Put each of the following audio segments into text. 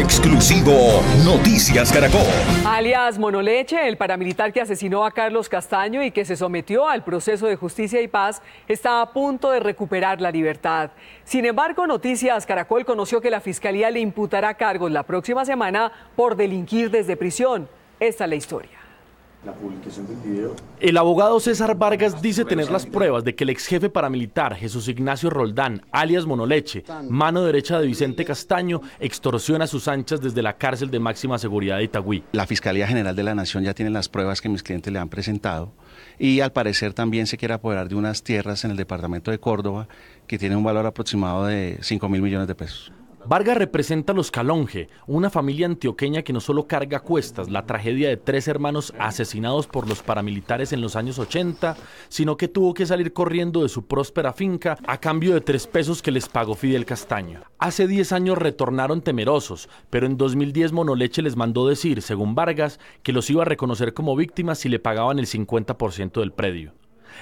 exclusivo Noticias Caracol. Alias Monoleche, el paramilitar que asesinó a Carlos Castaño y que se sometió al proceso de justicia y paz, está a punto de recuperar la libertad. Sin embargo, Noticias Caracol conoció que la Fiscalía le imputará cargos la próxima semana por delinquir desde prisión. Esta es la historia la publicación del video. El abogado César Vargas ah, dice tener las pruebas de que el ex jefe paramilitar Jesús Ignacio Roldán, alias Monoleche, mano derecha de Vicente Castaño, extorsiona a sus anchas desde la cárcel de máxima seguridad de Itagüí. La Fiscalía General de la Nación ya tiene las pruebas que mis clientes le han presentado y al parecer también se quiere apoderar de unas tierras en el departamento de Córdoba que tiene un valor aproximado de 5 mil millones de pesos. Vargas representa a los Calonge, una familia antioqueña que no solo carga cuestas la tragedia de tres hermanos asesinados por los paramilitares en los años 80, sino que tuvo que salir corriendo de su próspera finca a cambio de tres pesos que les pagó Fidel Castaño. Hace 10 años retornaron temerosos, pero en 2010 Monoleche les mandó decir, según Vargas, que los iba a reconocer como víctimas si le pagaban el 50% del predio.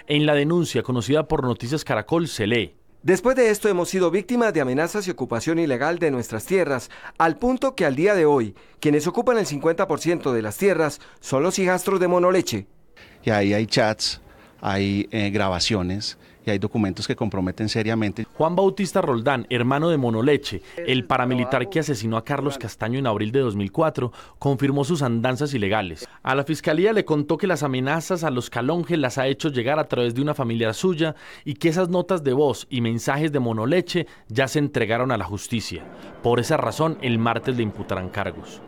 En la denuncia conocida por Noticias Caracol se lee, Después de esto hemos sido víctimas de amenazas y ocupación ilegal de nuestras tierras, al punto que al día de hoy quienes ocupan el 50% de las tierras son los hijastros de Monoleche. Y ahí hay chats, hay eh, grabaciones hay documentos que comprometen seriamente. Juan Bautista Roldán, hermano de Monoleche, el paramilitar que asesinó a Carlos Castaño en abril de 2004, confirmó sus andanzas ilegales. A la fiscalía le contó que las amenazas a los Calonge las ha hecho llegar a través de una familia suya y que esas notas de voz y mensajes de Monoleche ya se entregaron a la justicia. Por esa razón, el martes le imputarán cargos.